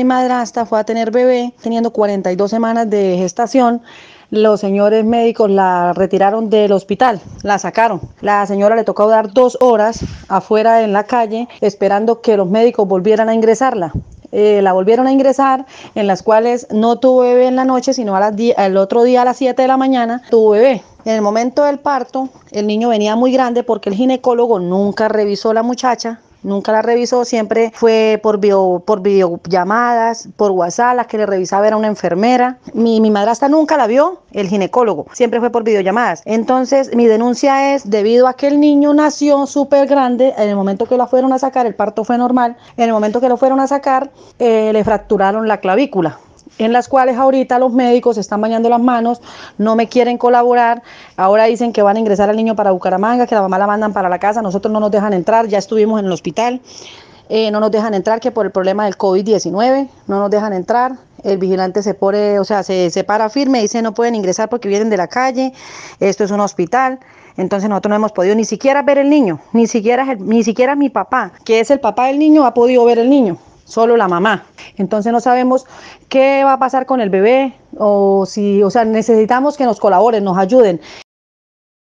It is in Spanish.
Mi madrastra fue a tener bebé teniendo 42 semanas de gestación. Los señores médicos la retiraron del hospital, la sacaron. La señora le tocó dar dos horas afuera en la calle esperando que los médicos volvieran a ingresarla. Eh, la volvieron a ingresar, en las cuales no tuvo bebé en la noche, sino al el otro día a las 7 de la mañana tuvo bebé. En el momento del parto, el niño venía muy grande porque el ginecólogo nunca revisó la muchacha, Nunca la revisó, siempre fue por, por videollamadas, por WhatsApp, las que le revisaba era una enfermera. Mi, mi madrastra nunca la vio, el ginecólogo, siempre fue por videollamadas. Entonces, mi denuncia es debido a que el niño nació súper grande, en el momento que lo fueron a sacar, el parto fue normal, en el momento que lo fueron a sacar, eh, le fracturaron la clavícula en las cuales ahorita los médicos están bañando las manos, no me quieren colaborar, ahora dicen que van a ingresar al niño para Bucaramanga, que la mamá la mandan para la casa, nosotros no nos dejan entrar, ya estuvimos en el hospital, eh, no nos dejan entrar que por el problema del COVID-19, no nos dejan entrar, el vigilante se pone, o sea, se, se para firme, dice no pueden ingresar porque vienen de la calle, esto es un hospital, entonces nosotros no hemos podido ni siquiera ver el niño, ni siquiera, ni siquiera mi papá, que es el papá del niño, ha podido ver el niño solo la mamá. Entonces no sabemos qué va a pasar con el bebé o si, o sea, necesitamos que nos colaboren, nos ayuden.